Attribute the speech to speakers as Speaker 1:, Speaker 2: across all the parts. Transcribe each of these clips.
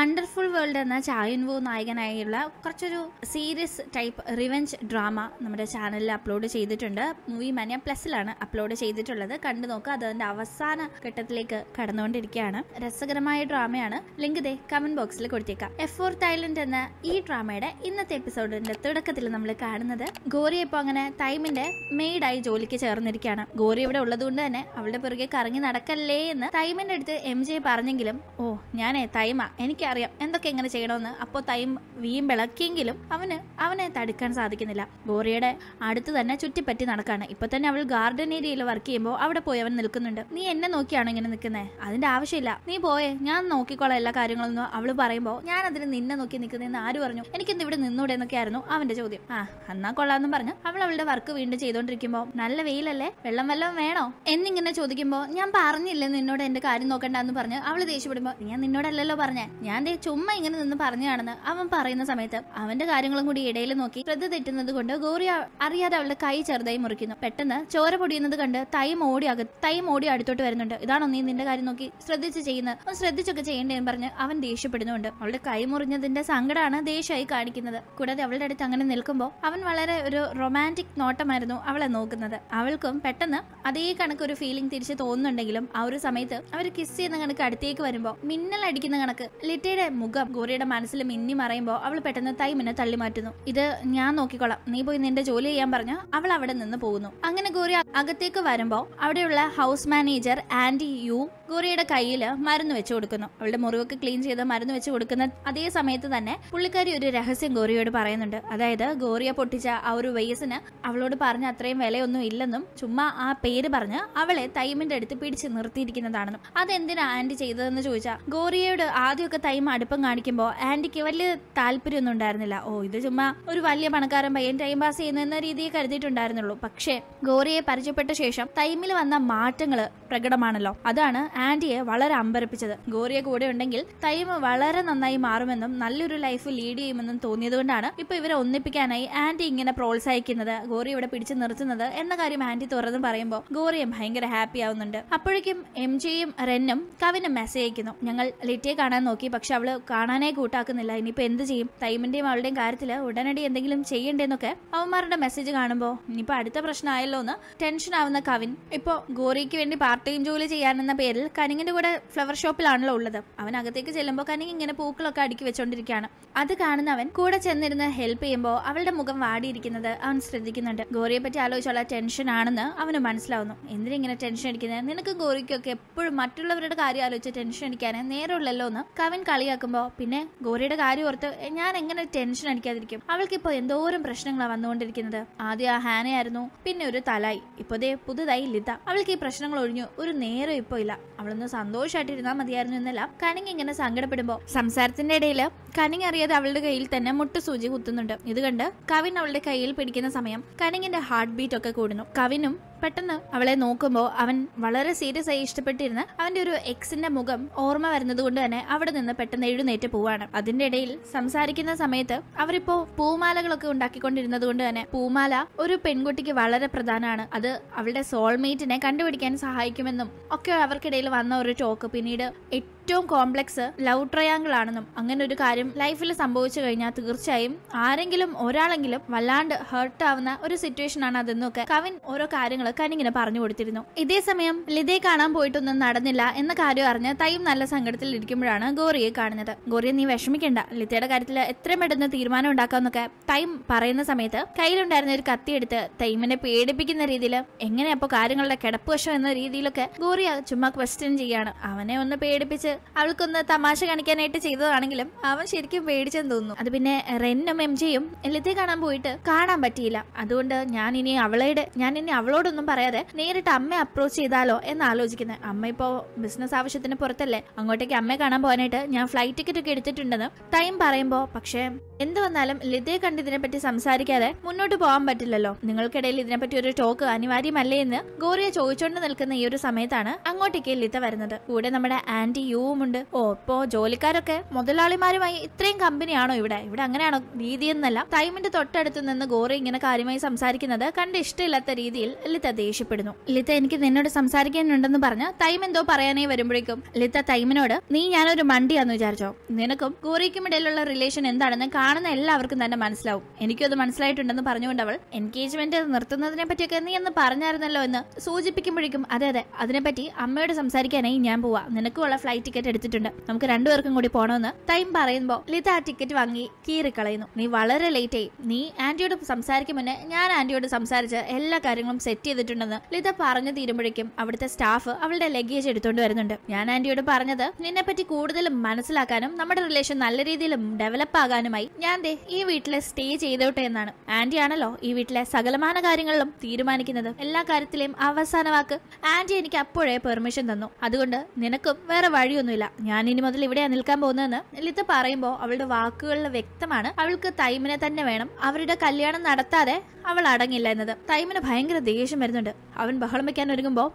Speaker 1: wonderful world എന്ന ചായുൻവു നായകനായുള്ള കുറച്ചൊരു serious type revenge drama നമ്മുടെ ചാനലിൽ അപ്ലോഡ് ചെയ്തിട്ടുണ്ട് മൂവി മനിയ പ്ലസിലാണ് അപ്ലോഡ് ചെയ്തിട്ടുള്ളത് കണ്ടു നോക്കുക അത് അതിന്റെ അവസാന ഘട്ടത്തിലേക്ക് കടന്നുകൊണ്ടിരിക്കുകയാണ് രസകരമായ ഡ്രാമയാണ് ലിങ്ക് ദേ കമന്റ് ബോക്സിൽ കൊടുത്തേക്കാം എഫ് ഫോർ തായ്ലൻഡ് എന്ന ഈ ഡ്രാമയുടെ ഇന്നത്തെ എപ്പിസോഡിന്റെ തുടക്കത്തിൽ നമ്മൾ കാണുന്നത് ഗോറി ഇപ്പോൾ അങ്ങനെ തൈമിന്റെ മെയ്ഡായി ജോലിക്ക് ചേർന്നിരിക്കുകയാണ് ഗോറി ഇവിടെ ഉള്ളതുകൊണ്ട് തന്നെ അവളുടെ പുറകെ കറങ്ങി നടക്കല്ലേ എന്ന് തൈമിന്റെ അടുത്ത് എം ജെ പറഞ്ഞെങ്കിലും ഓ ഞാനേ തൈമ എനിക്ക് അറിയാം എന്തൊക്കെ എങ്ങനെ ചെയ്യണമെന്ന് അപ്പോ തൈം വീം വിളക്കിയെങ്കിലും അവന് അവനെ തടുക്കാൻ സാധിക്കുന്നില്ല ബോറിയുടെ അടുത്ത് തന്നെ ചുറ്റിപ്പറ്റി നടക്കാണ് ഇപ്പൊ തന്നെ അവൾ ഗാർഡൻ ഏരിയയിൽ വർക്ക് ചെയ്യുമ്പോൾ അവിടെ പോയി അവൻ നിൽക്കുന്നുണ്ട് നീ എന്നെ നോക്കിയാണോ ഇങ്ങനെ നിൽക്കുന്നത് അതിന്റെ ആവശ്യമില്ല നീ പോയേ ഞാൻ നോക്കിക്കോളാം എല്ലാ കാര്യങ്ങളൊന്നും അവള് പറയുമ്പോൾ ഞാൻ അതിന് നിന്നെ നോക്കി നിൽക്കുന്നതെന്ന് ആര് പറഞ്ഞു എനിക്കിന്ന് ഇവിടെ നിന്നൂടെ എന്നൊക്കെ ആയിരുന്നു അവന്റെ ചോദ്യം ആ എന്നാ കൊള്ളാന്ന് പറഞ്ഞ് അവൾ അവളുടെ വർക്ക് വീണ്ടും ചെയ്തോണ്ടിരിക്കുമ്പോൾ നല്ല വെയിലല്ലേ വെള്ളം വെള്ളം വേണോ എന്നിങ്ങനെ ചോദിക്കുമ്പോൾ ഞാൻ പറഞ്ഞില്ലേ നിന്നോട് എന്റെ കാര്യം നോക്കണ്ടെന്ന് പറഞ്ഞ് അവള് ദേഷ്യപ്പെടുമ്പോൾ ഞാൻ നിന്നോടല്ലല്ലോ പറഞ്ഞേ ഞാൻ ഞാൻ ചുമ്മാ ഇങ്ങനെ നിന്ന് പറഞ്ഞാണെന്ന് അവൻ പറയുന്ന സമയത്ത് അവന്റെ കാര്യങ്ങളും കൂടി ഇടയിൽ നോക്കി ശ്രദ്ധ തെറ്റുന്നത് കൊണ്ട് ഗൗരി അറിയാതെ അവളുടെ കൈ ചെറുതായി മുറിക്കുന്നു പെട്ടെന്ന് ചോര പൊടിയുന്നത് കണ്ട് തൈ മോടി അക തൈ മോടി അടുത്തോട്ട് വരുന്നുണ്ട് ഇതാണോ നീ നിന്റെ കാര്യം നോക്കി ശ്രദ്ധിച്ച് ചെയ്യുന്നത് അവൻ ശ്രദ്ധിച്ചൊക്കെ ചെയ്യേണ്ടതെന്ന് പറഞ്ഞ് അവൻ ദേഷ്യപ്പെടുന്നുണ്ട് അവളുടെ കൈ മുറിഞ്ഞതിന്റെ സങ്കടമാണ് ദേഷ്യമായി കാണിക്കുന്നത് കൂടാതെ അവളുടെ അടുത്ത് അങ്ങനെ നിൽക്കുമ്പോൾ അവൻ വളരെ ഒരു റൊമാൻറ്റിക് നോട്ടമായിരുന്നു അവളെ നോക്കുന്നത് അവൾക്കും പെട്ടെന്ന് അതേ കണക്ക് ഒരു ഫീലിംഗ് തിരിച്ച് തോന്നുന്നുണ്ടെങ്കിലും ആ ഒരു സമയത്ത് അവർ കിസ് ചെയ്യുന്ന കണക്ക് അടുത്തേക്ക് വരുമ്പോൾ മിന്നൽ അടിക്കുന്ന കണക്ക് ലിറ്റിൽ ഗോരയുടെ മുഖം ഗോരയുടെ മനസ്സിൽ മിന്നി മറയുമ്പോൾ അവൾ പെട്ടെന്ന് തൈമിനെ തള്ളി മാറ്റുന്നു ഇത് ഞാൻ നോക്കിക്കൊള്ളാം നീ പോയി നിന്റെ ജോലി ചെയ്യാൻ പറഞ്ഞു അവൾ അവിടെ നിന്ന് പോകുന്നു അങ്ങനെ ഗോരി അകത്തേക്ക് വരുമ്പോൾ അവിടെയുള്ള ഹൗസ് മാനേജർ ആന്റി യു ഗോറിയുടെ കയ്യിൽ മരുന്ന് വെച്ച് കൊടുക്കുന്നു അവളുടെ മുറിവൊക്കെ ക്ലീൻ ചെയ്ത് മരുന്ന് വെച്ച് കൊടുക്കുന്ന അതേ സമയത്ത് തന്നെ പുള്ളിക്കാരി ഒരു രഹസ്യം ഗോറിയോട് പറയുന്നുണ്ട് അതായത് ഗോറിയ പൊട്ടിച്ച ആ ഒരു വയസ്സിന് അവളോട് പറഞ്ഞ അത്രയും വിലയൊന്നും ഇല്ലെന്നും ചുമ്മാ ആ പേര് പറഞ്ഞ് അവളെ തൈമിന്റെ അടുത്ത് പിടിച്ച് നിർത്തിയിരിക്കുന്നതാണെന്നും അതെന്തിനാ ആന്റി ചെയ്തതെന്ന് ചോദിച്ചാൽ ഗോറിയോട് ആദ്യമൊക്കെ തൈം ടൈം അടുപ്പം കാണിക്കുമ്പോൾ ആന്റിക്ക് വലിയ താല്പര്യമൊന്നും ഉണ്ടായിരുന്നില്ല ഓ ഇത് ചുമ്മാ ഒരു വലിയ പണക്കാരൻ പയ്യൻ ടൈം പാസ് ചെയ്യുന്നു എന്ന രീതിയിൽ കരുതിയിട്ടുണ്ടായിരുന്നുള്ളൂ പക്ഷേ ഗോറിയെ പരിചയപ്പെട്ട ശേഷം ടൈമിൽ വന്ന മാറ്റങ്ങൾ പ്രകടമാണല്ലോ അതാണ് ആന്റിയെ വളരെ അമ്പരപ്പിച്ചത് ഗോറിയെ കൂടെ ഉണ്ടെങ്കിൽ ടൈം വളരെ നന്നായി മാറുമെന്നും നല്ലൊരു ലൈഫ് ലീഡ് ചെയ്യുമെന്നും തോന്നിയതുകൊണ്ടാണ് ഇപ്പൊ ഇവരെ ഒന്നിപ്പിക്കാനായി ആന്റി ഇങ്ങനെ പ്രോത്സാഹിക്കുന്നത് ഗോറി ഇവിടെ പിടിച്ചു നിർത്തുന്നത് എന്ന കാര്യം ആന്റി തുറന്നു പറയുമ്പോൾ ഗോറിയും ഭയങ്കര ഹാപ്പി ആവുന്നുണ്ട് അപ്പോഴേക്കും എം ജെയും റെന്നും കവിനും മെസ്സേജ് അയക്കുന്നു ഞങ്ങൾ ലിറ്റിയെ കാണാൻ നോക്കി പക്ഷെ അവള് കാണാനേ കൂട്ടാക്കുന്നില്ല ഇനിയിപ്പോൾ എന്ത് ചെയ്യും തൈമിന്റെയും അവളുടെയും കാര്യത്തില് ഉടനടി എന്തെങ്കിലും ചെയ്യണ്ടേന്നൊക്കെ അവന്മാരുടെ മെസ്സേജ് കാണുമ്പോൾ ഇനിയിപ്പോൾ അടുത്ത പ്രശ്നമായല്ലോ എന്ന് ടെൻഷൻ ആവുന്ന കവിൻ ഇപ്പോ ഗോറിക്ക് വേണ്ടി പാർട്ട് ടൈം ജോലി ചെയ്യാനെന്ന പേരിൽ കനിങ്ങിന്റെ കൂടെ ഫ്ലവർ ഷോപ്പിലാണല്ലോ ഉള്ളത് അവൻ അകത്തേക്ക് ചെല്ലുമ്പോൾ കനിങ് ഇങ്ങനെ പൂക്കളൊക്കെ അടുക്കി വെച്ചോണ്ടിരിക്കുകയാണ് അത് കാണുന്ന അവൻ കൂടെ ചെന്നിരുന്ന് ഹെൽപ്പ് ചെയ്യുമ്പോൾ അവളുടെ മുഖം വാടിയിരിക്കുന്നത് അവൻ ശ്രദ്ധിക്കുന്നുണ്ട് ഗോറിയെ പറ്റി ആലോചിച്ചുള്ള ടെൻഷൻ ആണെന്ന് അവന് മനസ്സിലാവുന്നു എന്തിനിങ്ങനെ ടെൻഷൻ അടിക്കുന്നത് നിനക്ക് ഗോറിക്കൊക്കെ എപ്പോഴും മറ്റുള്ളവരുടെ കാര്യം ആലോചിച്ച് ടെൻഷൻ അടിക്കാൻ നേരമുള്ളല്ലോ എന്ന് കവിൻ കളിയാക്കുമ്പോൾ പിന്നെ ഗൗരിയുടെ കാര്യം ഓർത്ത് ഞാൻ എങ്ങനെ ടെൻഷൻ അടിക്കാതിരിക്കും അവൾക്ക് ഇപ്പൊ എന്തോരം പ്രശ്നങ്ങളാണ് വന്നുകൊണ്ടിരിക്കുന്നത് ആദ്യം ആ ഹാനയായിരുന്നു പിന്നെ ഒരു തലായി ഇപ്പോഴേ പുതുതായി ലിത അവൾക്ക് ഈ പ്രശ്നങ്ങൾ ഒഴിഞ്ഞു ഒരു നേരം ഇപ്പൊ ഇല്ല അവളൊന്ന് സന്തോഷമായിട്ടിരുന്നാൽ മതിയായിരുന്നു എന്നല്ല കണിങ് ഇങ്ങനെ സങ്കടപ്പെടുമ്പോ സംസാരത്തിന്റെ ഇടയിൽ കനിങ് അറിയാതെ അവളുടെ കയ്യിൽ തന്നെ മുട്ട സൂചി കുത്തുന്നുണ്ട് ഇത് കണ്ട് കവിൻ അവളുടെ കയ്യിൽ പിടിക്കുന്ന സമയം കനിങ്ങിന്റെ ഹാർട്ട് ബീറ്റ് ഒക്കെ കൂടുന്നു കവിനും പെട്ടെന്ന് അവളെ നോക്കുമ്പോൾ അവൻ വളരെ സീരിയസ് ആയി ഇഷ്ടപ്പെട്ടിരുന്ന അവന്റെ ഒരു എക്സിന്റെ മുഖം ഓർമ്മ വരുന്നത് കൊണ്ട് തന്നെ അവിടെ നിന്ന് പെട്ടെന്ന് എഴുന്നേറ്റ് പോവാണ് അതിന്റെ ഇടയിൽ സംസാരിക്കുന്ന സമയത്ത് അവരിപ്പോ പൂമാലകളൊക്കെ ഉണ്ടാക്കിക്കൊണ്ടിരുന്നത് കൊണ്ട് തന്നെ പൂമാല ഒരു പെൺകുട്ടിക്ക് വളരെ പ്രധാനമാണ് അത് അവളുടെ സോൾമേറ്റിനെ കണ്ടുപിടിക്കാൻ സഹായിക്കുമെന്നും ഒക്കെ അവർക്കിടയിൽ വന്ന ഒരു ടോക്ക് പിന്നീട് എട്ട് ഏറ്റവും കോംപ്ലക്സ് ലവ് ട്രയാങ്കിൾ ആണെന്നും അങ്ങനെ ഒരു കാര്യം ലൈഫിൽ സംഭവിച്ചു കഴിഞ്ഞാൽ തീർച്ചയായും ആരെങ്കിലും ഒരാളെങ്കിലും വല്ലാണ്ട് ഹേർട്ട് ആവുന്ന ഒരു സിറ്റുവേഷൻ ആണ് അതെന്നൊക്കെ കവിൻ ഓരോ കാര്യങ്ങൾ കനിങ്ങനെ പറഞ്ഞു കൊടുത്തിരുന്നു ഇതേ സമയം ലിതയെ കാണാൻ പോയിട്ടൊന്നും നടന്നില്ല എന്ന കാര്യം അറിഞ്ഞ് തൈം നല്ല സങ്കടത്തിൽ ഇരിക്കുമ്പോഴാണ് ഗോറിയെ കാണുന്നത് ഗോറിയെ നീ വിഷമിക്കണ്ട ലിതയുടെ കാര്യത്തിൽ എത്രയും പെട്ടെന്ന് തീരുമാനം ഉണ്ടാക്കാമെന്നൊക്കെ തൈം പറയുന്ന സമയത്ത് കയ്യിലുണ്ടായിരുന്ന ഒരു കത്തിയെടുത്ത് തൈമിനെ പേടിപ്പിക്കുന്ന രീതിയിൽ എങ്ങനെ അപ്പോൾ കാര്യങ്ങളുടെ വശം എന്ന രീതിയിലൊക്കെ ഗോറിയ ചുമ്മാ ക്വസ്റ്റ്യൻ ചെയ്യാണ് അവനെ ഒന്ന് പേടിപ്പിച്ച് അവൾക്കൊന്ന് തമാശ കാണിക്കാനായിട്ട് ചെയ്തതാണെങ്കിലും അവൻ ശരിക്കും പേടിച്ചെന്ന് തോന്നുന്നു അത് പിന്നെ റെന്നും എം ജിയും ലിത്തി കാണാൻ പോയിട്ട് കാണാൻ പറ്റിയില്ല അതുകൊണ്ട് ഞാൻ ഇനി അവളുടെ ഞാൻ ഇനി അവളോടൊന്നും പറയാതെ നേരിട്ട് അമ്മയെ അപ്രോച്ച് ചെയ്താലോ എന്ന് ആലോചിക്കുന്നത് അമ്മ ഇപ്പോ ബിസിനസ് ആവശ്യത്തിന് പുറത്തല്ലേ അങ്ങോട്ടേക്ക് അമ്മയെ കാണാൻ പോകാനായിട്ട് ഞാൻ ഫ്ലൈറ്റ് ടിക്കറ്റ് ഒക്കെ എടുത്തിട്ടുണ്ടെന്ന് ടൈം പറയുമ്പോൾ പക്ഷേ എന്ത് വന്നാലും ലിതയെ കണ്ട് ഇതിനെപ്പറ്റി സംസാരിക്കാതെ മുന്നോട്ട് പോകാൻ പറ്റില്ലല്ലോ നിങ്ങൾക്കിടയിൽ ഇതിനെപ്പറ്റി ഒരു ടോക്ക് അനിവാര്യമല്ലേ എന്ന് ഗോറിയ ചോദിച്ചുകൊണ്ട് നിൽക്കുന്ന ഈ ഒരു സമയത്താണ് അങ്ങോട്ടേക്ക് ലിത വരുന്നത് കൂടെ നമ്മുടെ ആന്റി യു ഉണ്ട് ഓ ഇപ്പോ ജോലിക്കാരൊക്കെ മുതലാളിമാരുമായി ഇത്രയും കമ്പനിയാണോ ഇവിടെ ഇവിടെ അങ്ങനെയാണോ രീതി എന്നല്ല ടൈമിന്റെ തൊട്ടടുത്ത് നിന്ന് ഗോറി ഇങ്ങനെ കാര്യമായി സംസാരിക്കുന്നത് കണ്ട് ഇഷ്ടമില്ലാത്ത രീതിയിൽ ലിത്ത ദേഷ്യപ്പെടുന്നു ലിത്ത എനിക്ക് നിന്നോട് സംസാരിക്കാനുണ്ടെന്ന് പറഞ്ഞ് ടൈം എന്തോ പറയാനേ വരുമ്പോഴേക്കും ലിത്ത ടൈമിനോട് നീ ഞാനൊരു മണ്ടിയാന്ന് വിചാരിച്ചോ നിനക്കും ഗോറിക്കും ഇടയിലുള്ള റിലേഷൻ എന്താണെന്ന് കാണുന്ന എല്ലാവർക്കും തന്നെ മനസ്സിലാവും എനിക്കും അത് മനസ്സിലായിട്ടുണ്ടെന്ന് പറഞ്ഞുകൊണ്ട് അവൾ എൻഗേജ്മെന്റ് നിർത്തുന്നതിനെ പറ്റിയൊക്കെ നീ എന്ന് പറഞ്ഞായിരുന്നല്ലോ എന്ന് സൂചിപ്പിക്കുമ്പോഴേക്കും അതെ അതെ അതിനെപ്പറ്റി അമ്മയോട് സംസാരിക്കാനായി ഞാൻ പോവാ നിനക്കുള്ള ഫ്ലൈറ്റ് ടിക്കറ്റ് എടുത്തിട്ടുണ്ട് നമുക്ക് രണ്ടുപേർക്കും കൂടി പോണമെന്ന് ടൈം പറയുമ്പോൾ ലിത ആ ടിക്കറ്റ് വാങ്ങി കീറിക്കളയുന്നു നീ വളരെ ലേറ്റ് ആയി നീ ആന്റിയോട് സംസാരിക്കും മുന്നേ ഞാൻ ആന്റിയോട് സംസാരിച്ച് എല്ലാ കാര്യങ്ങളും സെറ്റ് ചെയ്തിട്ടുണ്ടെന്ന് ലിത പറഞ്ഞു തീരുമ്പോഴേക്കും അവിടുത്തെ സ്റ്റാഫ് അവളുടെ ലഗേജ് എടുത്തുകൊണ്ട് വരുന്നുണ്ട് ഞാൻ ആന്റിയോട് പറഞ്ഞത് നിന്നെ പറ്റി കൂടുതൽ മനസ്സിലാക്കാനും നമ്മുടെ റിലേഷൻ നല്ല രീതിയിൽ ഡെവലപ്പ് ആകാനുമായി ഞാൻ ദേ ഈ വീട്ടിലെ സ്റ്റേ ചെയ്തോട്ടെ എന്നാണ് ആന്റി ആണല്ലോ ഈ വീട്ടിലെ സകലമാന കാര്യങ്ങളിലും തീരുമാനിക്കുന്നത് എല്ലാ കാര്യത്തിലെയും അവസാന വാക്ക് ആന്റി എനിക്ക് അപ്പോഴേ പെർമിഷൻ തന്നു അതുകൊണ്ട് നിനക്കും വേറെ വഴി ഒന്നുമില്ല ഞാൻ ഇനി മുതൽ ഇവിടെയാണ് നിൽക്കാൻ പോകുന്നതെന്ന് ലിത്ത് പറയുമ്പോൾ അവളുടെ വാക്കുകളിൽ വ്യക്തമാണ് അവൾക്ക് തൈമിനെ തന്നെ വേണം അവരുടെ കല്യാണം നടത്താതെ അവൾ അടങ്ങില്ല എന്നത് തൈമിന് ഭയങ്കര ദേഷ്യം വരുന്നുണ്ട് അവൻ ബഹളം വെക്കാൻ ഒരുങ്ങുമ്പോൾ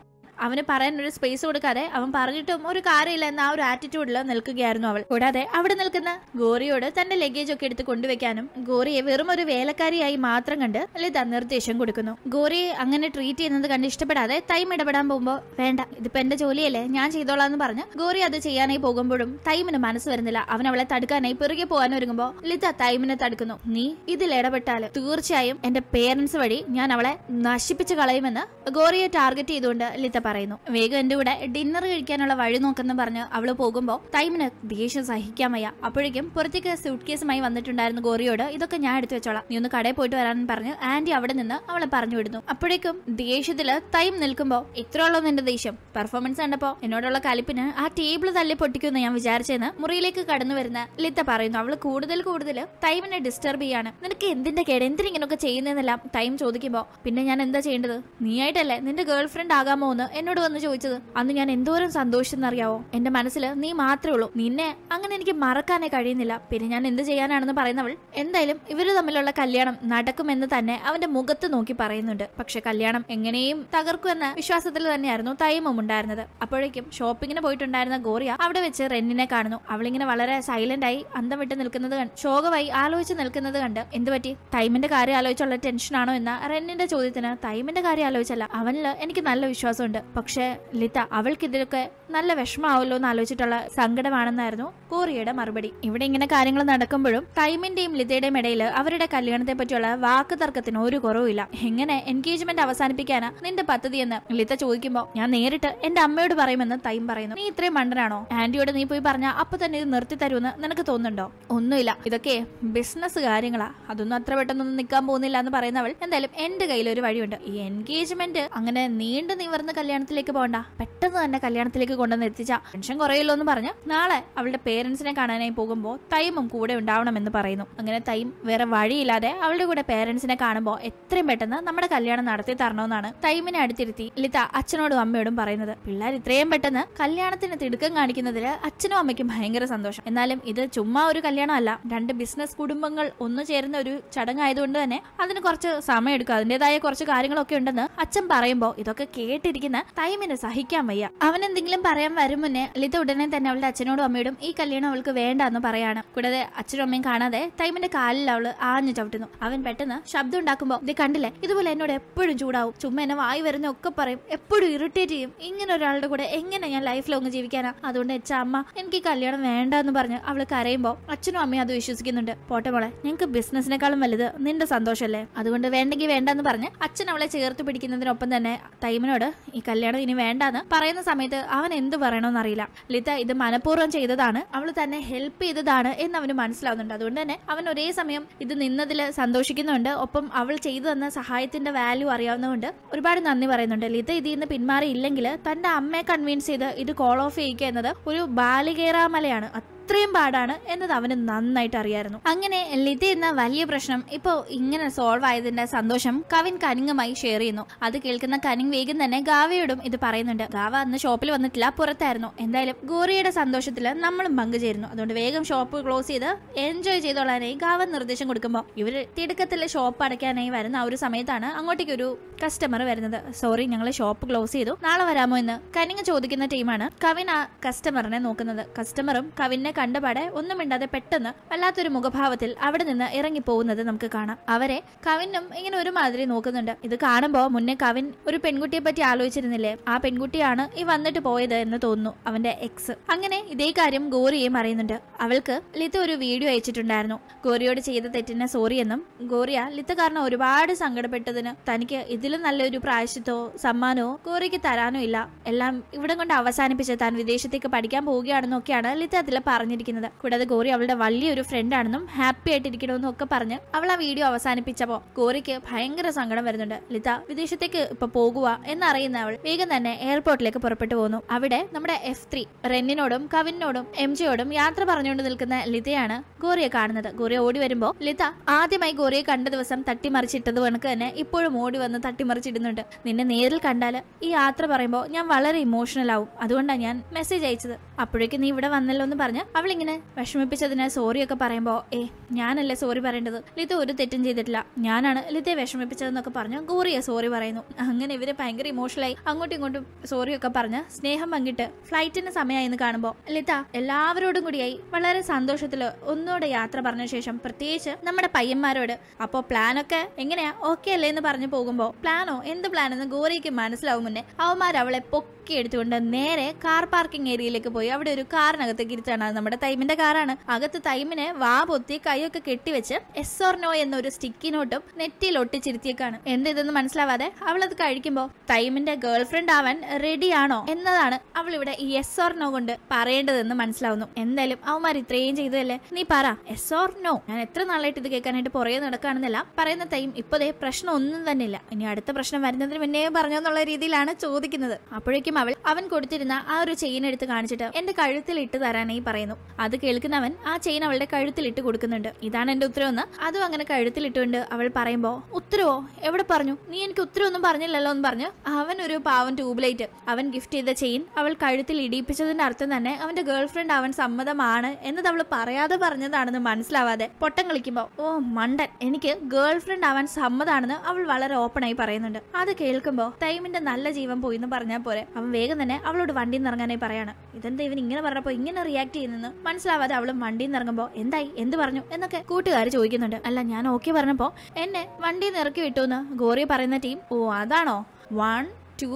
Speaker 1: അവന് ഒരു സ്പേസ് കൊടുക്കാതെ അവൻ പറഞ്ഞിട്ടും ഒരു കാര്യമില്ല എന്ന ആ ഒരു ആറ്റിറ്റ്യൂഡിൽ നിൽക്കുകയായിരുന്നു അവൾ കൂടാതെ അവിടെ നിൽക്കുന്ന ഗോറിയോട് തന്റെ ലഗേജ് ഒക്കെ എടുത്ത് കൊണ്ടുവയ്ക്കാനും ഗോറിയെ വെറും ഒരു വേലക്കാരിയായി മാത്രം കണ്ട് ലത നിർദ്ദേശം കൊടുക്കുന്നു ഗോറിയെ അങ്ങനെ ട്രീറ്റ് ചെയ്യുന്നത് കണ്ട് ഇഷ്ടപ്പെടാതെ തൈം ഇടപെടാൻ പോകുമ്പോ വേണ്ട ഇതിപ്പോ എന്റെ ജോലിയല്ലേ ഞാൻ ചെയ്തോളാം എന്ന് പറഞ്ഞ് ഗോറി അത് ചെയ്യാനായി പോകുമ്പോഴും തൈമിന് മനസ്സ് വരുന്നില്ല അവൻ അവളെ തടുക്കാനായി പിറകെ പോകാൻ ഒരുങ്ങുമ്പോൾ ലത തൈമിനെ തടുക്കുന്നു നീ ഇതിൽ ഇടപെട്ടാൽ തീർച്ചയായും എന്റെ പേരൻസ് വഴി ഞാൻ അവളെ നശിപ്പിച്ചു കളയുമെന്ന് ഗോറിയെ ടാർഗറ്റ് ചെയ്തുകൊണ്ട് ലിത പറയുന്നു വേഗം എന്റെ കൂടെ ഡിന്നർ കഴിക്കാനുള്ള വഴി നോക്കെന്ന് പറഞ്ഞ് അവള് പോകുമ്പോൾ ടൈമിന് ദേഷ്യം സഹിക്കാൻ വയ്യ അപ്പോഴേക്കും പുറത്തേക്ക് സ്യൂട്ട് കേസുമായി വന്നിട്ടുണ്ടായിരുന്നു ഗോറിയോട് ഇതൊക്കെ ഞാൻ എടുത്തു വെച്ചോളാം നീ ഒന്ന് കടയിൽ പോയിട്ട് വരാൻ പറഞ്ഞ് ആന്റി അവിടെ നിന്ന് അവളെ പറഞ്ഞു വിടുന്നു അപ്പോഴേക്കും ദേഷ്യത്തില് ടൈം നിൽക്കുമ്പോൾ ഇത്രയുള്ളൂ നിന്റെ ദേഷ്യം പെർഫോമൻസ് കണ്ടപ്പോ എന്നോടുള്ള കലിപ്പിന് ആ ടേബിൾ തല്ലി പൊട്ടിക്കുമെന്ന് ഞാൻ വിചാരിച്ചെന്ന് മുറിയിലേക്ക് കടന്നു വരുന്ന ലിത്ത പറയുന്നു അവള് കൂടുതൽ കൂടുതൽ ടൈമിനെ ഡിസ്റ്റർബ് ചെയ്യാണ് നിനക്ക് എന്തിന്റെ കേട് എന്തിനിങ്ങനൊക്കെ ചെയ്യുന്നതെന്നെല്ലാം ടൈം ചോദിക്കുമ്പോ പിന്നെ ഞാൻ എന്താ ചെയ്യേണ്ടത് ആയിട്ടല്ലേ നിന്റെ ഗേൾ ഫ്രണ്ട് ആകാമോ എന്ന് എന്നോട് വന്ന് ചോദിച്ചത് അന്ന് ഞാൻ എന്തോരം എന്നറിയാവോ എന്റെ മനസ്സിൽ നീ മാത്രമേ ഉള്ളൂ നിന്നെ അങ്ങനെ എനിക്ക് മറക്കാനേ കഴിയുന്നില്ല പിന്നെ ഞാൻ എന്ത് ചെയ്യാനാണെന്ന് പറയുന്നവൾ എന്തായാലും ഇവര് തമ്മിലുള്ള കല്യാണം നടക്കുമെന്ന് തന്നെ അവന്റെ മുഖത്ത് നോക്കി പറയുന്നുണ്ട് പക്ഷെ കല്യാണം എങ്ങനെയും തകർക്കുമെന്ന വിശ്വാസത്തിൽ തന്നെയായിരുന്നു തൈമും ഉണ്ടായിരുന്നത് അപ്പോഴേക്കും ഷോപ്പിങ്ങിന് പോയിട്ടുണ്ടായിരുന്ന ഗോറിയ അവിടെ വെച്ച് റെന്നിനെ കാണുന്നു അവളിങ്ങനെ വളരെ സൈലന്റ് ആയി അന്തം വിട്ട് നിൽക്കുന്നത് കണ്ട് ശോകമായി ആലോചിച്ച് നിൽക്കുന്നത് കണ്ട് എന്തുപറ്റി തൈമിന്റെ കാര്യം ആലോചിച്ചുള്ള ടെൻഷനാണോ എന്ന റെന്നിന്റെ ചോദ്യത്തിന് തൈമിന്റെ കാര്യം ആലോചിച്ചല്ല അവനിൽ എനിക്ക് നല്ല വിശ്വാസമുണ്ട് പക്ഷേ ലിത അവൾക്ക് ഇതിലൊക്കെ നല്ല വിഷമാവല്ലോ എന്ന് ആലോചിച്ചിട്ടുള്ള സങ്കടമാണെന്നായിരുന്നു കോറിയുടെ മറുപടി ഇവിടെ ഇങ്ങനെ കാര്യങ്ങൾ നടക്കുമ്പോഴും ടൈമിന്റെയും ലിതയുടെയും ഇടയിൽ അവരുടെ കല്യാണത്തെ പറ്റിയുള്ള വാക്ക് തർക്കത്തിന് ഒരു കുറവുമില്ല എങ്ങനെ എൻഗേജ്മെന്റ് അവസാനിപ്പിക്കാനാ നിന്റെ പദ്ധതി എന്ന് ലിത ചോദിക്കുമ്പോൾ ഞാൻ നേരിട്ട് എന്റെ അമ്മയോട് പറയുമെന്ന് തൈം പറയുന്നു നീ ഇത്രയും മണ്ടനാണോ ആന്റിയോട് നീ പോയി പറഞ്ഞ അപ്പൊ തന്നെ ഇത് നിർത്തി തരുമെന്ന് നിനക്ക് തോന്നുന്നുണ്ടോ ഒന്നുമില്ല ഇതൊക്കെ ബിസിനസ് കാര്യങ്ങളാ അതൊന്നും അത്ര പെട്ടെന്നൊന്നും നിൽക്കാൻ പോകുന്നില്ല എന്ന് പറയുന്നവൾ എന്തായാലും എന്റെ കയ്യിൽ ഒരു വഴിയുണ്ട് ഈ എൻഗേജ്മെന്റ് അങ്ങനെ നീണ്ടു നിവർന്ന് കല്യാണം കല്യാണത്തിലേക്ക് പോകണ്ട പെട്ടെന്ന് തന്നെ കല്യാണത്തിലേക്ക് കൊണ്ടുവന്ന് എത്തിച്ച ടെൻഷൻ കുറയല്ലോ എന്ന് പറഞ്ഞ് നാളെ അവളുടെ പേരൻസിനെ കാണാനായി പോകുമ്പോൾ തൈമും കൂടെ ഉണ്ടാവണമെന്ന് പറയുന്നു അങ്ങനെ തൈം വേറെ വഴിയില്ലാതെ അവളുടെ കൂടെ പേരൻസിനെ കാണുമ്പോൾ എത്രയും പെട്ടെന്ന് നമ്മുടെ കല്യാണം നടത്തി തരണമെന്നാണ് തൈമിനെ അടുത്തിരുത്തി ലിത അച്ഛനോടും അമ്മയോടും പറയുന്നത് പിള്ളേർ ഇത്രയും പെട്ടെന്ന് കല്യാണത്തിന് തിടുക്കം കാണിക്കുന്നതിൽ അച്ഛനും അമ്മയ്ക്കും ഭയങ്കര സന്തോഷം എന്നാലും ഇത് ചുമ്മാ ഒരു കല്യാണമല്ല രണ്ട് ബിസിനസ് കുടുംബങ്ങൾ ഒന്നു ചേരുന്ന ഒരു ചടങ്ങായതുകൊണ്ട് തന്നെ അതിന് കുറച്ച് സമയം എടുക്കും അതിൻ്റെതായ കുറച്ച് കാര്യങ്ങളൊക്കെ ഉണ്ടെന്ന് അച്ഛൻ പറയുമ്പോൾ ഇതൊക്കെ കേട്ടിരിക്കുന്ന തൈമിന് സഹിക്കാൻ വയ്യ അവൻ എന്തെങ്കിലും പറയാൻ വരും മുന്നേ ലിത ഉടനെ തന്നെ അവളുടെ അച്ഛനോടും അമ്മയോടും ഈ കല്യാണം അവൾക്ക് വേണ്ട എന്ന് പറയാണ് കൂടാതെ അച്ഛനും അമ്മയും കാണാതെ തൈമിന്റെ കാലിൽ അവള് ആഞ്ഞു ചവിട്ടുന്നു അവൻ പെട്ടെന്ന് ശബ്ദം ഉണ്ടാക്കുമ്പോ ഇത് കണ്ടില്ലേ ഇതുപോലെ എന്നോട് എപ്പോഴും ചൂടാവും ചുമ്മാ എന്നെ വായി വരുന്ന ഒക്കെ പറയും എപ്പോഴും ഇറിറ്റേറ്റ് ചെയ്യും ഇങ്ങനെ ഒരാളുടെ കൂടെ എങ്ങനെ ഞാൻ ലൈഫ് ലോങ് ജീവിക്കാനാ അതുകൊണ്ട് അച്ഛ അമ്മ എനിക്ക് കല്യാണം വേണ്ട എന്ന് പറഞ്ഞ് അവള് കരയുമ്പോൾ അച്ഛനും അമ്മയും അത് വിശ്വസിക്കുന്നുണ്ട് പോട്ടെ മോളെ ഞങ്ങൾക്ക് ബിസിനസിനേക്കാളും വലുത് നിന്റെ സന്തോഷമല്ലേ അതുകൊണ്ട് വേണ്ടെങ്കിൽ വേണ്ടെന്ന് പറഞ്ഞ് അച്ഛൻ അവളെ ചേർത്ത് പിടിക്കുന്നതിനൊപ്പം തന്നെ തൈമിനോട് ഈ കല്യാണം ഇനി വേണ്ടെന്ന് പറയുന്ന സമയത്ത് അവൻ എന്ത് പറയണമെന്ന് അറിയില്ല ലിത ഇത് മനഃപൂർവ്വം ചെയ്തതാണ് അവൾ തന്നെ ഹെൽപ്പ് ചെയ്തതാണ് എന്ന് അവന് മനസ്സിലാവുന്നുണ്ട് അതുകൊണ്ട് തന്നെ അവൻ ഒരേ സമയം ഇത് നിന്നതിൽ സന്തോഷിക്കുന്നുണ്ട് ഒപ്പം അവൾ ചെയ്തു തന്ന സഹായത്തിന്റെ വാല്യൂ അറിയാവുന്നതുകൊണ്ട് ഒരുപാട് നന്ദി പറയുന്നുണ്ട് ലിത ഇതിൽ നിന്ന് പിന്മാറിയില്ലെങ്കിൽ തന്റെ അമ്മയെ കൺവിൻസ് ചെയ്ത് ഇത് കോൾ ഓഫ് ചെയ്യിക്കുക എന്നത് ഒരു ബാലികേറാമലയാണ് അത്രയും പാടാണ് എന്നത് അവന് നന്നായിട്ട് അറിയായിരുന്നു അങ്ങനെ ലിതി എന്ന വലിയ പ്രശ്നം ഇപ്പോ ഇങ്ങനെ സോൾവ് ആയതിന്റെ സന്തോഷം കവിൻ കനിങ്ങുമായി ഷെയർ ചെയ്യുന്നു അത് കേൾക്കുന്ന കനിങ് വേഗം തന്നെ ഗാവയോടും ഇത് പറയുന്നുണ്ട് ഗാവ അന്ന് ഷോപ്പിൽ വന്നിട്ടില്ല പുറത്തായിരുന്നു എന്തായാലും ഗോറിയുടെ സന്തോഷത്തിൽ നമ്മളും പങ്കുചേരുന്നു അതുകൊണ്ട് വേഗം ഷോപ്പ് ക്ലോസ് ചെയ്ത് എൻജോയ് ചെയ്തോളാനായി ഗാവ നിർദ്ദേശം കൊടുക്കുമ്പോൾ ഇവർ തിടുക്കത്തിൽ ഷോപ്പ് അടയ്ക്കാനായി വരുന്ന ആ ഒരു സമയത്താണ് അങ്ങോട്ടേക്ക് ഒരു കസ്റ്റമർ വരുന്നത് സോറി ഞങ്ങൾ ഷോപ്പ് ക്ലോസ് ചെയ്തു നാളെ വരാമോ എന്ന് കനിങ് ചോദിക്കുന്ന ടീമാണ് കവിൻ ആ കസ്റ്റമറിനെ നോക്കുന്നത് കസ്റ്റമറും കവിനെ കണ്ടപാടെ ഒന്നും മിണ്ടാതെ പെട്ടെന്ന് വല്ലാത്തൊരു മുഖഭാവത്തിൽ അവിടെ നിന്ന് ഇറങ്ങിപ്പോകുന്നത് നമുക്ക് കാണാം അവരെ കവിനും ഇങ്ങനെ ഒരുമാതിരി നോക്കുന്നുണ്ട് ഇത് കാണുമ്പോൾ മുന്നേ കവിൻ ഒരു പെൺകുട്ടിയെ പറ്റി ആലോചിച്ചിരുന്നില്ലേ ആ പെൺകുട്ടിയാണ് ഈ വന്നിട്ട് പോയത് എന്ന് തോന്നുന്നു അവന്റെ എക്സ് അങ്ങനെ ഇതേ കാര്യം ഗോറിയെയും അറിയുന്നുണ്ട് അവൾക്ക് ലിത്ത് ഒരു വീഡിയോ അയച്ചിട്ടുണ്ടായിരുന്നു ഗോറിയോട് ചെയ്ത തെറ്റിനെ സോറി എന്നും ഗോറിയ ലിത്ത് കാരണം ഒരുപാട് സങ്കടപ്പെട്ടതിന് തനിക്ക് ഇതിലും നല്ലൊരു പ്രായശ്യത്തോ സമ്മാനമോ ഗോറിക്ക് തരാനോ ഇല്ല എല്ലാം ഇവിടെ കൊണ്ട് അവസാനിപ്പിച്ച് താൻ വിദേശത്തേക്ക് പഠിക്കാൻ പോവുകയാണെന്നൊക്കെയാണ് ലിത്ത് അതിൽ പറഞ്ഞത് പറഞ്ഞിരിക്കുന്നത് കൂടാതെ ഗോറി അവളുടെ വലിയൊരു ഫ്രണ്ട് ആണെന്നും ഹാപ്പി ആയിട്ടിരിക്കണമെന്നും ഒക്കെ പറഞ്ഞ് അവൾ ആ വീഡിയോ അവസാനിപ്പിച്ചപ്പോൾ ഗോറിക്ക് ഭയങ്കര സങ്കടം വരുന്നുണ്ട് ലിത വിദേശത്തേക്ക് ഇപ്പൊ പോകുക എന്നറിയുന്ന അവൾ വേഗം തന്നെ എയർപോർട്ടിലേക്ക് പുറപ്പെട്ടു പോകുന്നു അവിടെ നമ്മുടെ എഫ് ത്രീ റെന്നിനോടും കവിനോടും എം ജിയോടും യാത്ര പറഞ്ഞുകൊണ്ട് നിൽക്കുന്ന ലിതയാണ് ഗോറിയെ കാണുന്നത് ഗോറിയെ ഓടി വരുമ്പോൾ ലിത ആദ്യമായി ഗോറിയെ കണ്ട ദിവസം തട്ടിമറിച്ചിട്ടത് കണക്ക് തന്നെ ഇപ്പോഴും ഓടി വന്ന് തട്ടിമറിച്ചിടുന്നുണ്ട് നിന്നെ നേരിൽ കണ്ടാൽ ഈ യാത്ര പറയുമ്പോൾ ഞാൻ വളരെ ഇമോഷണൽ ആവും അതുകൊണ്ടാണ് ഞാൻ മെസ്സേജ് അയച്ചത് അപ്പോഴേക്കും നീ ഇവിടെ വന്നല്ലോ എന്ന് പറഞ്ഞ് അവളിങ്ങനെ വിഷമിപ്പിച്ചതിന് സോറിയൊക്കെ പറയുമ്പോ ഏ ഞാനല്ലേ സോറി പറയേണ്ടത് ലിത ഒരു തെറ്റും ചെയ്തിട്ടില്ല ഞാനാണ് ലിതയെ വിഷമിപ്പിച്ചതെന്നൊക്കെ പറഞ്ഞു ഗോറിയ സോറി പറയുന്നു അങ്ങനെ ഇവര് ഭയങ്കര ഇമോഷണലായി അങ്ങോട്ടും ഇങ്ങോട്ടും സോറിയൊക്കെ പറഞ്ഞ് സ്നേഹം പങ്കിട്ട് ഫ്ലൈറ്റിന് സമയമായിന്ന് കാണുമ്പോൾ ലിത എല്ലാവരോടും കൂടിയായി വളരെ സന്തോഷത്തില് ഒന്നുകൂടെ യാത്ര പറഞ്ഞ ശേഷം പ്രത്യേകിച്ച് നമ്മുടെ പയ്യന്മാരോട് അപ്പോൾ പ്ലാനൊക്കെ എങ്ങനെയാ ഓക്കെ അല്ലേ എന്ന് പറഞ്ഞു പോകുമ്പോൾ പ്ലാനോ എന്ത് പ്ലാനെന്ന് ഗോറിക്ക് മനസ്സിലാവും മുന്നേ അവന്മാർ അവളെ പൊക്കി എടുത്തുകൊണ്ട് നേരെ കാർ പാർക്കിംഗ് ഏരിയയിലേക്ക് പോയി അവിടെ ഒരു കാറിനകത്തേക്ക് ഇരുത്താണ് നമ്മുടെ തൈമിന്റെ കാറാണ് അകത്ത് തൈമിനെ വാ പൊത്തി കൈയൊക്കെ കെട്ടിവെച്ച് എസ് ഓർ നോ എന്നൊരു സ്റ്റിക്കി നോട്ടും നെറ്റിയിൽ ഒട്ടിച്ചിരുത്തിയേക്കാണ് എന്ത് ഇതെന്ന് മനസ്സിലാവാതെ അവൾ അത് കഴിക്കുമ്പോൾ തൈമിന്റെ ഗേൾ ഫ്രണ്ട് ആവാൻ റെഡിയാണോ എന്നതാണ് അവൾ ഇവിടെ ഈ എസ് ഓർ നോ കൊണ്ട് പറയേണ്ടതെന്ന് മനസ്സിലാവുന്നു എന്തായാലും അവന്മാർ ഇത്രയും ചെയ്തതല്ലേ നീ പറ എസ് ഓർ നോ ഞാൻ എത്ര നാളായിട്ട് ഇത് കേൾക്കാനായിട്ട് പുറകെ നടക്കുകയാണെന്നല്ല പറയുന്ന തൈം ഇപ്പോഴേ പ്രശ്നം ഒന്നും തന്നെ ഇല്ല ഇനി അടുത്ത പ്രശ്നം വരുന്നതിന് മുന്നേ പറഞ്ഞു എന്നുള്ള രീതിയിലാണ് ചോദിക്കുന്നത് അപ്പോഴേക്കും അവൾ അവൻ കൊടുത്തിരുന്ന ആ ഒരു ചെയിൻ എടുത്ത് കാണിച്ചിട്ട് എന്റെ കഴുത്തിൽ ഇട്ട് തരാനായി പറയുന്നു പറയുന്നു അത് കേൾക്കുന്നവൻ ആ ചെയിൻ അവളുടെ കഴുത്തിലിട്ട് കൊടുക്കുന്നുണ്ട് ഇതാണ് എന്റെ ഉത്തരവെന്ന് അതും അങ്ങനെ ഇട്ടുകൊണ്ട് അവൾ പറയുമ്പോ ഉത്തരവോ എവിടെ പറഞ്ഞു നീ എനിക്ക് ഉത്തരവൊന്നും പറഞ്ഞില്ലല്ലോ എന്ന് പറഞ്ഞു അവൻ ഒരു പാവൻ ട്യൂബ്ലൈറ്റ് അവൻ ഗിഫ്റ്റ് ചെയ്ത ചെയിൻ അവൾ കഴുത്തിൽ ഇടിയിപ്പിച്ചതിന്റെ അർത്ഥം തന്നെ അവന്റെ ഗേൾ ഫ്രണ്ട് അവൻ സമ്മതമാണ് എന്നത് അവൾ പറയാതെ പറഞ്ഞതാണെന്ന് മനസ്സിലാവാതെ പൊട്ടം കളിക്കുമ്പോ ഓ മണ്ടൻ എനിക്ക് ഗേൾ ഫ്രണ്ട് അവൻ സമ്മതാണെന്ന് അവൾ വളരെ ഓപ്പൺ ആയി പറയുന്നുണ്ട് അത് കേൾക്കുമ്പോ തൈമിന്റെ നല്ല ജീവൻ പോയി എന്ന് പറഞ്ഞാൽ പോലെ അവൻ വേഗം തന്നെ അവളോട് വണ്ടി നിറങ്ങാനായി പറയാണ് ഇതെന്താ ഇവൻ ഇങ്ങനെ പറഞ്ഞപ്പോ ഇങ്ങനെ റിയാക്ട് ചെയ്യുന്നെന്ന് മനസ്സിലാവാതെ അവളും വണ്ടിയിൽ നിന്ന് ഇറങ്ങുമ്പോ എന്തായി എന്ത് പറഞ്ഞു എന്നൊക്കെ കൂട്ടുകാർ ചോദിക്കുന്നുണ്ട് അല്ല ഞാൻ ഓക്കെ പറഞ്ഞപ്പോൾ എന്നെ വണ്ടിയിൽ നിന്ന് ഇറക്കി വിട്ടു എന്ന് ഗോറി പറയുന്ന ടീം ഓ അതാണോ വൺ ടു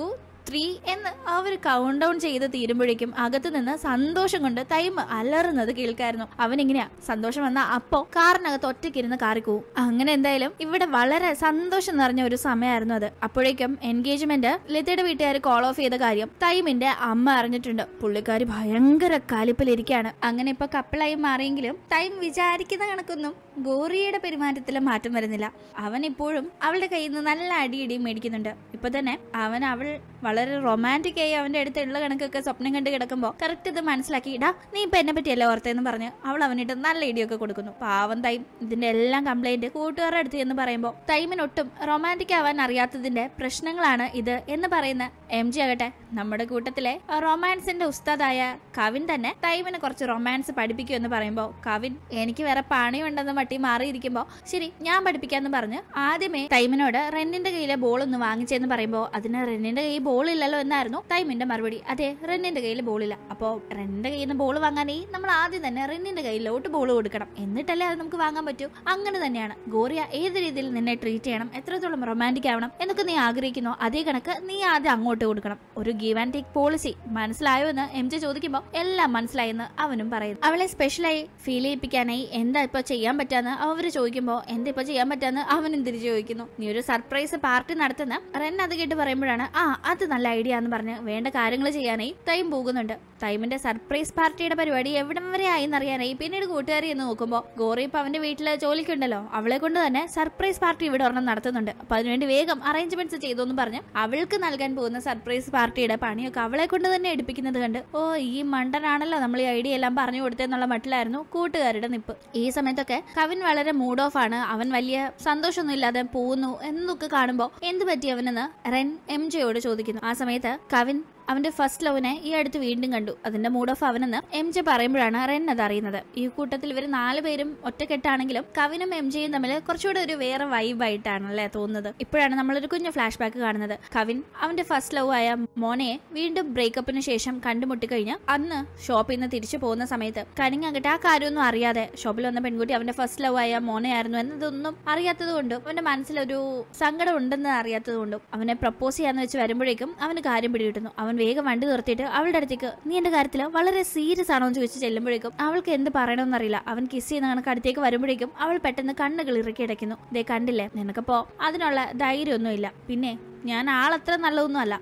Speaker 1: ത്രീ എന്ന് ഒരു കൗണ്ട് ഡൗൺ ചെയ്ത് തീരുമ്പോഴേക്കും അകത്ത് നിന്ന് സന്തോഷം കൊണ്ട് തൈമ് അലറുന്നത് കേൾക്കായിരുന്നു അവൻ ഇങ്ങനെയാ സന്തോഷം വന്ന അപ്പോ കാറിനകത്ത് ഒറ്റയ്ക്കിരുന്ന് പോവും അങ്ങനെ എന്തായാലും ഇവിടെ വളരെ സന്തോഷം നിറഞ്ഞ ഒരു സമയമായിരുന്നു അത് അപ്പോഴേക്കും എൻഗേജ്മെന്റ് ലതയുടെ വീട്ടുകാർ കോൾ ഓഫ് ചെയ്ത കാര്യം തൈമിന്റെ അമ്മ അറിഞ്ഞിട്ടുണ്ട് പുള്ളിക്കാരി ഭയങ്കര കാലിപ്പിലിരിക്കാണ് അങ്ങനെ ഇപ്പൊ കപ്പിളായി മാറിയെങ്കിലും തൈം വിചാരിക്കുന്ന കണക്കൊന്നും ഗോറിയുടെ പെരുമാറ്റത്തിൽ മാറ്റം വരുന്നില്ല അവൻ ഇപ്പോഴും അവളുടെ കയ്യിൽ നിന്ന് നല്ല അടിയിടിയും മേടിക്കുന്നുണ്ട് ഇപ്പൊ തന്നെ അവൻ അവൾ വളരെ റൊമാൻറ്റിക് ആയി അവന്റെ അടുത്ത് ഉള്ള കണക്കൊക്കെ സ്വപ്നം കണ്ട് കിടക്കുമ്പോൾ കറക്റ്റ് ഇത് മനസ്സിലാക്കി ഇടാ നീ ഇപ്പൊ എന്നെ പറ്റിയല്ല ഓർത്തെന്ന് പറഞ്ഞ് അവൾ അവനിട്ട് നല്ല ഇടിയൊക്കെ കൊടുക്കുന്നു പാവം തൈം ഇതിന്റെ എല്ലാം കംപ്ലൈന്റ് കൂട്ടുകാരുടെ അടുത്ത് എന്ന് പറയുമ്പോൾ തൈമിനൊട്ടും റൊമാൻറ്റിക് ആവാൻ അറിയാത്തതിന്റെ പ്രശ്നങ്ങളാണ് ഇത് എന്ന് പറയുന്ന എം ജി ആകട്ടെ നമ്മുടെ കൂട്ടത്തിലെ റൊമാൻസിന്റെ ഉസ്താദായ കവിൻ തന്നെ തൈമിന് കുറച്ച് റൊമാൻസ് പഠിപ്പിക്കൂ എന്ന് പറയുമ്പോൾ കവിൻ എനിക്ക് വേറെ പണിയുണ്ടെന്ന് തട്ടി മാറിയിരിക്കുമ്പോ ശരി ഞാൻ പഠിപ്പിക്കാന്ന് പറഞ്ഞ് ആദ്യമേ തൈമിനോട് റെന്നിന്റെ കയ്യിലെ ബോൾ ഒന്ന് വാങ്ങിച്ചെന്ന് പറയുമ്പോൾ അതിന് റെന്നിന്റെ കയ്യിൽ ബോൾ ഇല്ലല്ലോ എന്നായിരുന്നു തൈമിന്റെ മറുപടി അതെ റെന്നിന്റെ കയ്യിൽ ബോൾ ഇല്ല അപ്പോൾ റെന്നിന്റെ കയ്യിൽ നിന്ന് ബോൾ വാങ്ങാനായി നമ്മൾ ആദ്യം തന്നെ റെന്നിന്റെ കയ്യിലോട്ട് ബോൾ കൊടുക്കണം എന്നിട്ടല്ലേ അത് നമുക്ക് വാങ്ങാൻ പറ്റൂ അങ്ങനെ തന്നെയാണ് ഗോറിയ ഏത് രീതിയിൽ നിന്നെ ട്രീറ്റ് ചെയ്യണം എത്രത്തോളം റൊമാൻറ്റിക് ആവണം എന്നൊക്കെ നീ ആഗ്രഹിക്കുന്നു അതേ കണക്ക് നീ ആദ്യം അങ്ങോട്ട് കൊടുക്കണം ഒരു ഗീവ് ആൻഡ് ടേക്ക് പോളിസി മനസ്സിലായോ എന്ന് എം ജെ ചോദിക്കുമ്പോൾ എല്ലാം മനസ്സിലായെന്ന് അവനും പറയുന്നു അവളെ സ്പെഷ്യലായി ഫീൽ ചെയ്യിപ്പിക്കാനായി എന്താ ഇപ്പൊ ചെയ്യാൻ പറ്റും പറ്റാന്ന് ചോദിക്കുമ്പോ ചോദിക്കുമ്പോൾ ഇപ്പൊ ചെയ്യാൻ പറ്റാന്ന് അവനും തിരിച്ചു ചോദിക്കുന്നു നീ ഒരു സർപ്രൈസ് പാർട്ടി നടത്തുന്ന റെൻ അത് കേട്ട് പറയുമ്പോഴാണ് ആ അത് നല്ല ഐഡിയ എന്ന് പറഞ്ഞ് വേണ്ട കാര്യങ്ങൾ ചെയ്യാനായി തൈം പോകുന്നുണ്ട് തൈമിന്റെ സർപ്രൈസ് പാർട്ടിയുടെ പരിപാടി എവിടം വരെ ആയി എന്നറിയാനായി പിന്നീട് കൂട്ടുകാരി എന്ന് നോക്കുമ്പോൾ ഗോറി ഇപ്പൊ അവന്റെ വീട്ടിലെ ജോലിക്കുണ്ടല്ലോ അവളെ കൊണ്ട് തന്നെ സർപ്രൈസ് പാർട്ടി ഇവിടെ ഒരെണ്ണം നടത്തുന്നുണ്ട് അപ്പൊ അതിനുവേണ്ടി വേഗം അറേഞ്ച്മെന്റ്സ് ചെയ്തു എന്ന് പറഞ്ഞ് അവൾക്ക് നൽകാൻ പോകുന്ന സർപ്രൈസ് പാർട്ടിയുടെ പണിയൊക്കെ അവളെ കൊണ്ട് തന്നെ എടുപ്പിക്കുന്നത് കണ്ട് ഓ ഈ മണ്ടനാണല്ലോ നമ്മൾ ഈ ഐഡിയ എല്ലാം പറഞ്ഞു കൊടുത്തെന്നുള്ള മട്ടിലായിരുന്നു കൂട്ടുകാരുടെ നിപ്പ് ഈ സമയത്തൊക്കെ കവിൻ വളരെ മൂഡ് ഓഫ് ആണ് അവൻ വലിയ സന്തോഷമൊന്നും ഇല്ലാതെ പോകുന്നു എന്നൊക്കെ കാണുമ്പോൾ എന്ത് പറ്റി അവനെന്ന് റെൻ എം ജെയോട് ചോദിക്കുന്നു ആ സമയത്ത് കവിൻ അവന്റെ ഫസ്റ്റ് ലവനെ ഈ അടുത്ത് വീണ്ടും കണ്ടു അതിന്റെ മൂഡ് ഓഫ് അവനെന്ന് എം ജെ പറയുമ്പോഴാണ് റെൻ അത് അറിയുന്നത് ഈ കൂട്ടത്തിൽ ഇവർ നാലുപേരും ഒറ്റക്കെട്ടാണെങ്കിലും കവിനും എം ജെയും തമ്മിൽ കുറച്ചുകൂടെ ഒരു വേറെ വൈബായിട്ടാണ് അല്ലെ തോന്നുന്നത് ഇപ്പോഴാണ് നമ്മളൊരു കുഞ്ഞു ഫ്ലാഷ് ബാക്ക് കാണുന്നത് കവിൻ അവന്റെ ഫസ്റ്റ് ലവ് ആയ മോനെ വീണ്ടും ബ്രേക്കപ്പിന് ശേഷം കണ്ടുമുട്ടിക്കഴിഞ്ഞ് അന്ന് ഷോപ്പിൽ നിന്ന് തിരിച്ചു പോകുന്ന സമയത്ത് കനിങ്ങാകട്ടെ ആ കാര്യമൊന്നും അറിയാതെ ഷോപ്പിൽ വന്ന പെൺകുട്ടി അവന്റെ ഫസ്റ്റ് ലവ് ആയ മോനെയായിരുന്നു എന്നതൊന്നും കൊണ്ടും അവന്റെ മനസ്സിലൊരു സങ്കടം ഉണ്ടെന്ന് കൊണ്ടും അവനെ പ്രപ്പോസ് ചെയ്യാന്ന് വെച്ച് വരുമ്പോഴേക്കും അവന് കാര്യം പിടികിട്ടുന്നു അവൻ വേഗം വണ്ടി നിർത്തിയിട്ട് അവളുടെ അടുത്തേക്ക് നീ എന്റെ കാര്യത്തില് വളരെ സീരിയസ് ആണോ എന്ന് ചോദിച്ച് ചെല്ലുമ്പോഴേക്കും അവൾക്ക് എന്ത് പറയണമെന്നറിയില്ല അവൻ കിസ് ചെയ്യുന്ന കണക്ക് അടുത്തേക്ക് വരുമ്പോഴേക്കും അവൾ പെട്ടെന്ന് കണ്ണുകൾ ഇറക്കി അടയ്ക്കുന്നു ദേ കണ്ടില്ലേ നിനക്കപ്പോ അതിനുള്ള ധൈര്യമൊന്നുമില്ല പിന്നെ ഞാൻ ആളത്ര നല്ലതൊന്നും അല്ല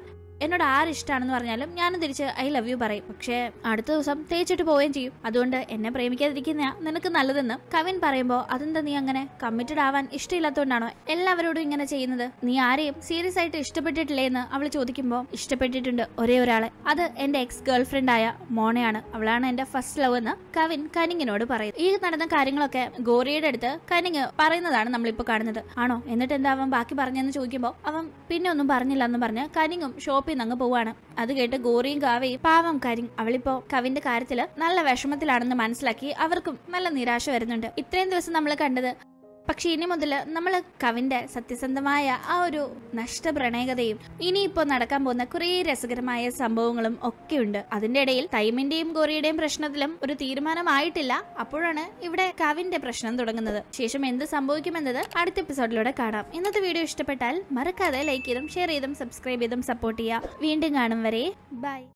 Speaker 1: എന്നോട് ആരിഷ്ടമാണെന്ന് പറഞ്ഞാലും ഞാനും തിരിച്ച് ഐ ലവ് യു പറയും പക്ഷേ അടുത്ത ദിവസം തേച്ചിട്ട് പോവുകയും ചെയ്യും അതുകൊണ്ട് എന്നെ പ്രേമിക്കാതിരിക്കുന്ന നിനക്ക് നല്ലതെന്ന് കവിൻ പറയുമ്പോൾ അതെന്താ നീ അങ്ങനെ കമ്മിറ്റഡ് ആവാൻ ഇഷ്ടമില്ലാത്തതുകൊണ്ടാണോ എല്ലാവരോടും ഇങ്ങനെ ചെയ്യുന്നത് നീ ആരെയും സീരിയസ് ആയിട്ട് ഇഷ്ടപ്പെട്ടിട്ടില്ലേ എന്ന് അവൾ ചോദിക്കുമ്പോൾ ഇഷ്ടപ്പെട്ടിട്ടുണ്ട് ഒരേ ഒരാളെ അത് എന്റെ എക്സ് ഗേൾ ആയ മോണയാണ് അവളാണ് എന്റെ ഫസ്റ്റ് ലവ് എന്ന് കവിൻ കനിങ്ങിനോട് പറയും ഈ നടന്ന കാര്യങ്ങളൊക്കെ ഗോറിയുടെ അടുത്ത് കനിങ് പറയുന്നതാണ് നമ്മളിപ്പോ കാണുന്നത് ആണോ എന്നിട്ട് എന്താ അവൻ ബാക്കി പറഞ്ഞെന്ന് ചോദിക്കുമ്പോൾ അവൻ പിന്നെ ഒന്നും പറഞ്ഞില്ല എന്ന് പറഞ്ഞ് കനിങ്ങും ഷോപ്പ് ഷോപ്പിൽ നിന്ന് പോവാണ് അത് കേട്ട് ഗോറിയും കാവയും പാവം കരി അവളിപ്പോ കവിന്റെ കാര്യത്തില് നല്ല വിഷമത്തിലാണെന്ന് മനസ്സിലാക്കി അവർക്കും നല്ല നിരാശ വരുന്നുണ്ട് ഇത്രയും ദിവസം നമ്മൾ കണ്ടത് പക്ഷേ ഇനി മുതൽ നമ്മൾ കവിൻ്റെ സത്യസന്ധമായ ആ ഒരു നഷ്ട പ്രണയകഥയും ഇനിയിപ്പോൾ നടക്കാൻ പോകുന്ന കുറേ രസകരമായ സംഭവങ്ങളും ഒക്കെയുണ്ട് അതിൻ്റെ ഇടയിൽ തൈമിന്റെയും ഗോറിയുടെയും പ്രശ്നത്തിലും ഒരു തീരുമാനമായിട്ടില്ല അപ്പോഴാണ് ഇവിടെ കവിൻ്റെ പ്രശ്നം തുടങ്ങുന്നത് ശേഷം എന്ത് സംഭവിക്കുമെന്നത് അടുത്ത എപ്പിസോഡിലൂടെ കാണാം ഇന്നത്തെ വീഡിയോ ഇഷ്ടപ്പെട്ടാൽ മറക്കാതെ ലൈക്ക് ചെയ്തും ഷെയർ ചെയ്തും സബ്സ്ക്രൈബ് ചെയ്തും സപ്പോർട്ട് ചെയ്യുക വീണ്ടും കാണും വരെ ബൈ